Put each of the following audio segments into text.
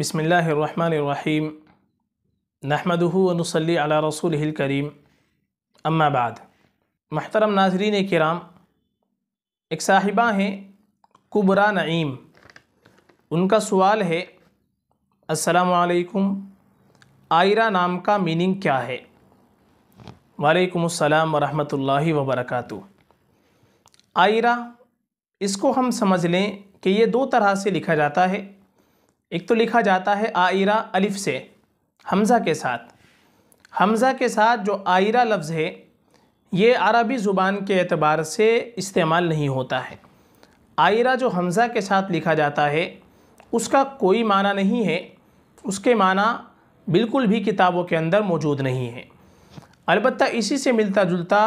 बसमीम नहमदनसली अला रसूल करीम अम्माबाद महतरम नाजरीन कराम एक साहिबा हैं कुबरा नईम उनका सवाल है असलकुम आयरा नाम का मीनिंग क्या है वालेकुम वरहमतुल्लाहि वबरकू आयरा इसको हम समझ लें कि ये दो तरह से लिखा जाता है एक तो लिखा जाता है आयरा अलिफ से हमज़ा के साथ हमज़ा के साथ जो आयरा लफ्ज़ है ये अरबी ज़ुबान के अतबार से इस्तेमाल नहीं होता है आयरा जो हमज़ा के साथ लिखा जाता है उसका कोई माना नहीं है उसके माना बिल्कुल भी किताबों के अंदर मौजूद नहीं है अलबत् इसी से मिलता जुलता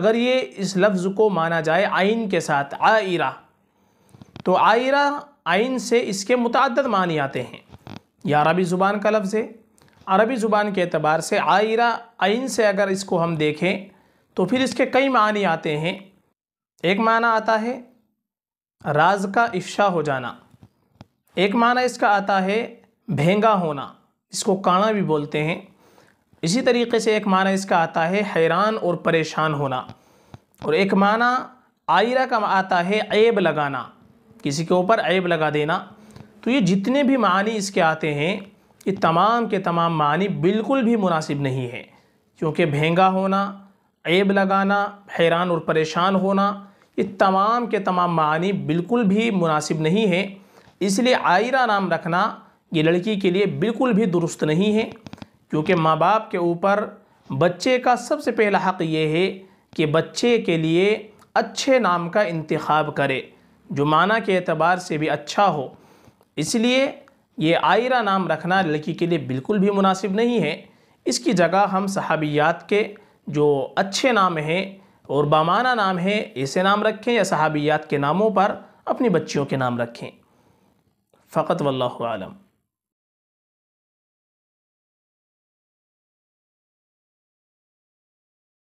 अगर ये इस लफ्ज़ को माना जाए आइन के साथ आयरा तो आयरा आइन से इसके मुतद मानी आते हैं यह अरबी ज़ुबान का लफ्ज़ है अरबी ज़ुबान के अतबार से आयरा आइन से अगर इसको हम देखें तो फिर इसके कई मानी आते हैं एक माना आता है राज का इफ्शा हो जाना एक माना इसका आता है भेंगा होना इसको काना भी बोलते हैं इसी तरीके से एक माना इसका आता है हैरान और परेशान होना और एक माना आयरा का आता है ऐब लगाना किसी के ऊपर ऐब लगा देना तो ये जितने भी मानी इसके आते हैं ये तमाम के तमाम मानी बिल्कुल भी मुनासिब नहीं है क्योंकि भेंगा होना ऐब लगाना हैरान और परेशान होना ये तमाम के तमाम मानी बिल्कुल भी मुनासिब नहीं है इसलिए आयरा नाम रखना ये लड़की के लिए बिल्कुल भी दुरुस्त नहीं है क्योंकि माँ बाप के ऊपर बच्चे का सबसे पहला हक़ ये है कि बच्चे के लिए अच्छे नाम का इंतखब करे जो माना के अतबार से भी अच्छा हो इसलिए ये आयरा नाम रखना लड़की के लिए बिल्कुल भी मुनासिब नहीं है इसकी जगह हम सहाबियात के जो अच्छे नाम हैं और बामाना नाम है ऐसे नाम रखें या सहाबियात के नामों पर अपनी बच्चियों के नाम रखें फ़कत वल्लम